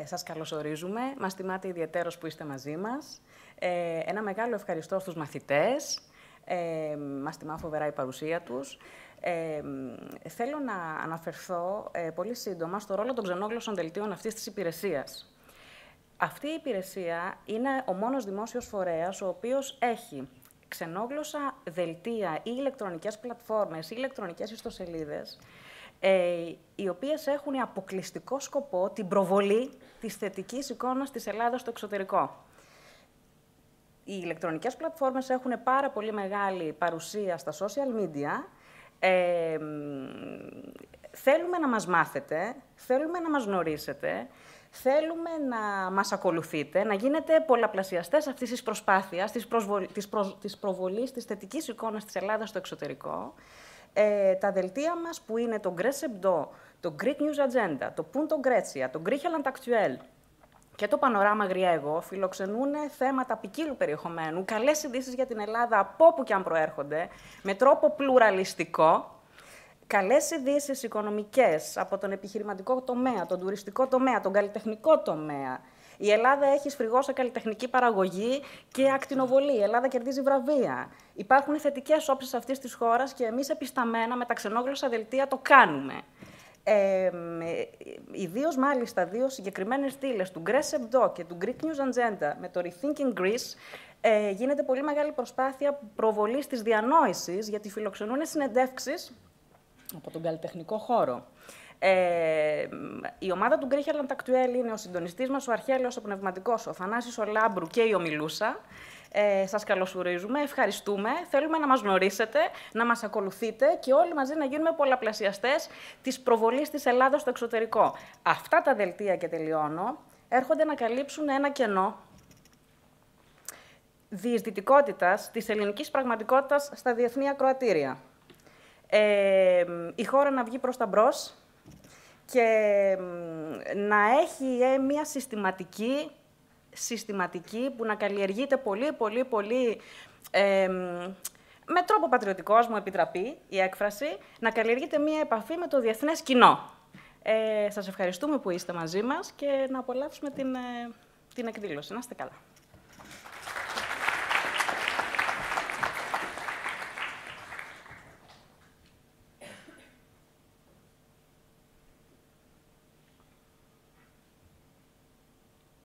Ε, σας καλωσορίζουμε. Μας τιμάτε ιδιαίτερος που είστε μαζί μας. Ε, ένα μεγάλο ευχαριστώ στους μαθητές. Ε, μας τιμά φοβερά η παρουσία τους. Ε, θέλω να αναφερθώ ε, πολύ σύντομα στο ρόλο των ξενόγλωσσων δελτίων αυτής της υπηρεσίας. Αυτή η υπηρεσία είναι ο μόνος δημόσιος φορέας ο οποίος έχει ξενόγλωσσα δελτία ή ηλεκτρονικές πλατφόρμες ή ηλεκτρονικές ιστοσελίδες, ε, οι οποίες έχουν αποκλειστικό σκοπό την προβολή της θετικής εικόνας της Ελλάδας στο εξωτερικό. Οι ηλεκτρονικές πλατφόρμες έχουν πάρα πολύ μεγάλη παρουσία στα social media, ε, θέλουμε να μας μάθετε, θέλουμε να μας γνωρίσετε, θέλουμε να μας ακολουθείτε, να γίνετε πολλαπλασιαστές αυτής της προσπάθειας, της, προσβολ, της, προ, της προβολής, της εικόνας της Ελλάδας στο εξωτερικό. Ε, τα δελτία μας που είναι το Gresebdo, το Greek News Agenda, το Punto Grecia, το Island Actuel, και το Πανοράμα Γριέγο φιλοξενούν θέματα ποικίλου περιεχομένου, καλές ειδήσεις για την Ελλάδα από όπου και αν προέρχονται, με τρόπο πλουραλιστικό, καλές ειδήσεις οικονομικές από τον επιχειρηματικό τομέα, τον τουριστικό τομέα, τον καλλιτεχνικό τομέα. Η Ελλάδα έχει σφριγόσα καλλιτεχνική παραγωγή και ακτινοβολή. Η Ελλάδα κερδίζει βραβεία. Υπάρχουν θετικές όψεις αυτής της χώρας και εμείς επισταμένα με τα ξενόγλωσσα δελτία το κάνουμε. Ε, Ιδίως μάλιστα δύο συγκεκριμένες στήλες του Greece Hebdo και του Greek News Agenda με το Rethinking Greece ε, γίνεται πολύ μεγάλη προσπάθεια προβολής της διανόησης γιατί φιλοξενούν συνεντεύξεις από τον καλλιτεχνικό χώρο. Ε, η ομάδα του Γκρίχερλαντ Τακτουέλ είναι ο συντονιστής μας, ο Αρχέλαιος, ο Πνευματικός, ο Θανάσης, ο Λάμπρου και η Ομιλούσα. Ε, σας καλωσορίζουμε, ευχαριστούμε. Θέλουμε να μας γνωρίσετε, να μας ακολουθείτε και όλοι μαζί να γίνουμε πολλαπλασιαστές της προβολής της Ελλάδας στο εξωτερικό. Αυτά τα δελτία και τελειώνω έρχονται να καλύψουν ένα κενό διεισδυτικότητας της ελληνικής πραγματικότητας στα διεθνή ακροατήρια. Ε, η χώρα να βγει προς τα μπρος και να έχει ε, μια συστηματική, συστηματική που να καλλιεργείται πολύ, πολύ, πολύ... Ε, με τρόπο πατριωτικό, μου επιτραπεί η έκφραση, να καλλιεργείται μια επαφή με το διεθνές κοινό. Ε, σας ευχαριστούμε που είστε μαζί μας και να απολαύσουμε την, ε, την εκδήλωση. Να είστε καλά.